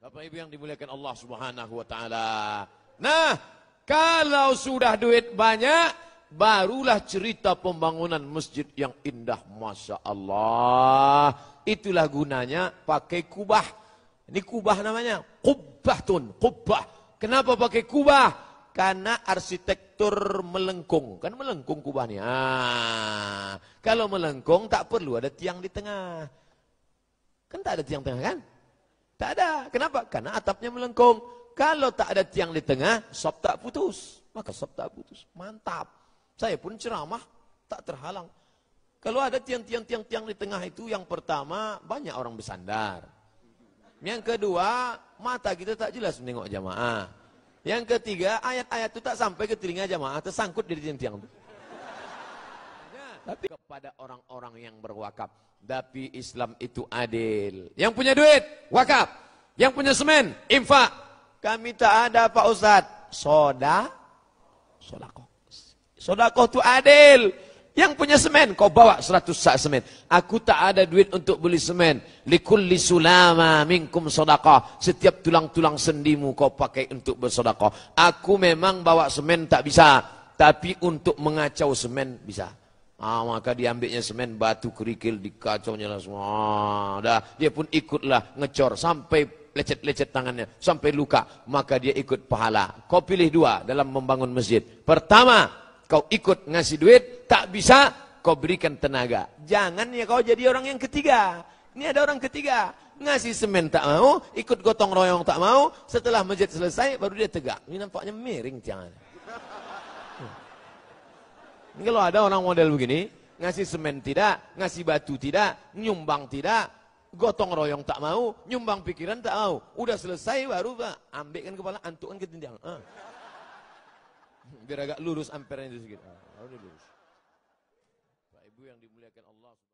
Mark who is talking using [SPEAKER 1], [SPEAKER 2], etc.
[SPEAKER 1] Bapak Ibu yang dimuliakan Allah Subhanahu wa taala. Nah, kalau sudah duit banyak, barulah cerita pembangunan masjid yang indah Masya Allah. Itulah gunanya pakai kubah. Ini kubah namanya. kubah tun. kubah. Kenapa pakai kubah? Karena arsitektur melengkung. Kan melengkung kubahnya. Ah, kalau melengkung tak perlu ada tiang di tengah. Kan tak ada tiang tengah kan? Tak ada. Kenapa? Karena atapnya melengkung. Kalau tak ada tiang di tengah, sob tak putus. Maka sob tak putus. Mantap. Saya pun ceramah, tak terhalang. Kalau ada tiang-tiang-tiang di tengah itu, yang pertama, banyak orang bersandar. Yang kedua, mata kita tak jelas menengok jamaah. Yang ketiga, ayat-ayat itu tak sampai ke telinga jamaah, tersangkut dari tiang-tiang itu. -tiang kepada orang-orang yang berwakaf. Tapi Islam itu adil. Yang punya duit, wakaf. Yang punya semen, infak. Kami tak ada Pak Ustaz. Soda, Soda kau itu adil. Yang punya semen, kau bawa 100 sak semen. Aku tak ada duit untuk beli semen. Likulli sulama minkum sodako. Setiap tulang-tulang sendimu kau pakai untuk bersodako. Aku memang bawa semen tak bisa. Tapi untuk mengacau semen bisa. Ah, maka diambilnya semen batu kerikil dikacaunya langsung. Ah, dah. Dia pun ikutlah ngecor sampai lecet-lecet tangannya sampai luka. Maka dia ikut pahala. Kau pilih dua dalam membangun masjid. Pertama, kau ikut ngasih duit, tak bisa kau berikan tenaga. Jangan ya kau jadi orang yang ketiga. Ini ada orang ketiga. Ngasih semen tak mau, ikut gotong royong tak mau, setelah masjid selesai baru dia tegak. Ini nampaknya miring jangan. Ini kalau ada orang model begini, ngasih semen tidak, ngasih batu tidak, nyumbang tidak, gotong royong tak mau, nyumbang pikiran tak mau. Udah selesai baru Pak, ambilkan kepala, antukkan ke dinding. Ah. Biar agak lurus ampernya itu segitu. Ah, lurus. Pak Ibu yang dimuliakan Allah